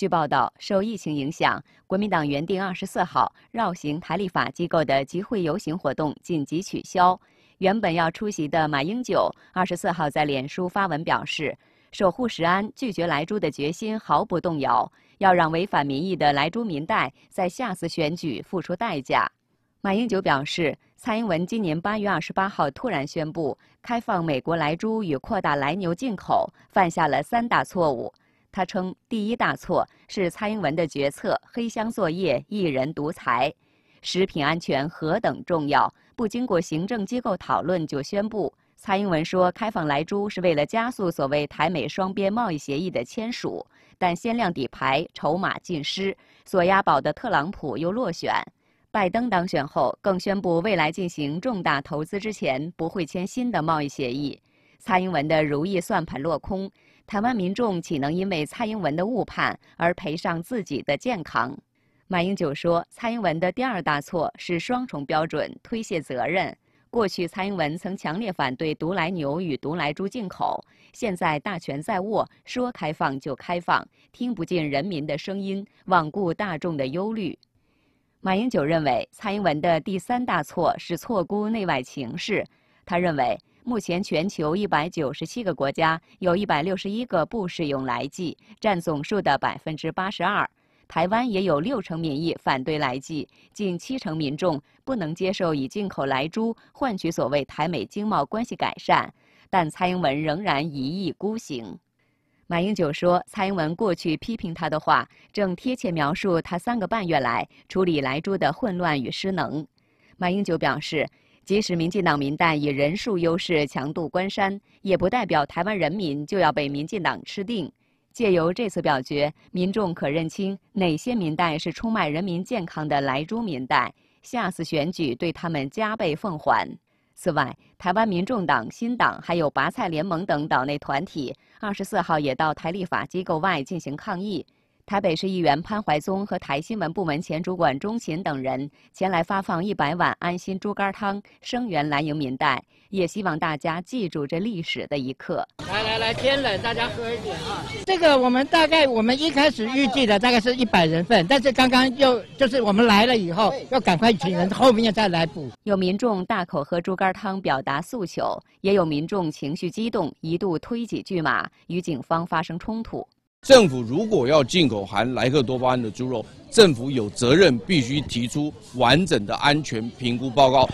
据报道，受疫情影响，国民党原定二十四号绕行台立法机构的集会游行活动紧急取消。原本要出席的马英九二十四号在脸书发文表示：“守护石安，拒绝莱猪的决心毫不动摇，要让违反民意的莱猪民代在下次选举付出代价。”马英九表示，蔡英文今年八月二十八号突然宣布开放美国莱猪与扩大莱牛进口，犯下了三大错误。他称，第一大错是蔡英文的决策，黑箱作业、一人独裁。食品安全何等重要，不经过行政机构讨论就宣布。蔡英文说，开放莱猪是为了加速所谓台美双边贸易协议的签署，但鲜亮底牌，筹码尽失。索押宝的特朗普又落选，拜登当选后更宣布，未来进行重大投资之前不会签新的贸易协议。蔡英文的如意算盘落空。台湾民众岂能因为蔡英文的误判而赔上自己的健康？马英九说，蔡英文的第二大错是双重标准、推卸责任。过去蔡英文曾强烈反对毒来牛与毒来猪进口，现在大权在握，说开放就开放，听不进人民的声音，罔顾大众的忧虑。马英九认为，蔡英文的第三大错是错估内外情势。他认为，目前全球一百九十七个国家有一百六十一个不使用来剂，占总数的百分之八十二。台湾也有六成民意反对来剂，近七成民众不能接受以进口来猪换取所谓台美经贸关系改善。但蔡英文仍然一意孤行。马英九说，蔡英文过去批评他的话，正贴切描述他三个半月来处理来猪的混乱与失能。马英九表示。即使民进党民代以人数优势强渡关山，也不代表台湾人民就要被民进党吃定。借由这次表决，民众可认清哪些民代是出卖人民健康的来珠民代，下次选举对他们加倍奉还。此外，台湾民众党、新党还有拔菜联盟等岛内团体，二十四号也到台立法机构外进行抗议。台北市议员潘怀宗和台新闻部门前主管钟勤等人前来发放一百碗安心猪肝汤，声援蓝营民代，也希望大家记住这历史的一刻。来来来，天冷，大家喝一点啊！这个我们大概我们一开始预计的大概是一百人份，但是刚刚又就是我们来了以后，要赶快请人后面再来补。有民众大口喝猪肝汤表达诉求，也有民众情绪激动，一度推挤拒马，与警方发生冲突。政府如果要进口含莱克多巴胺的猪肉，政府有责任必须提出完整的安全评估报告。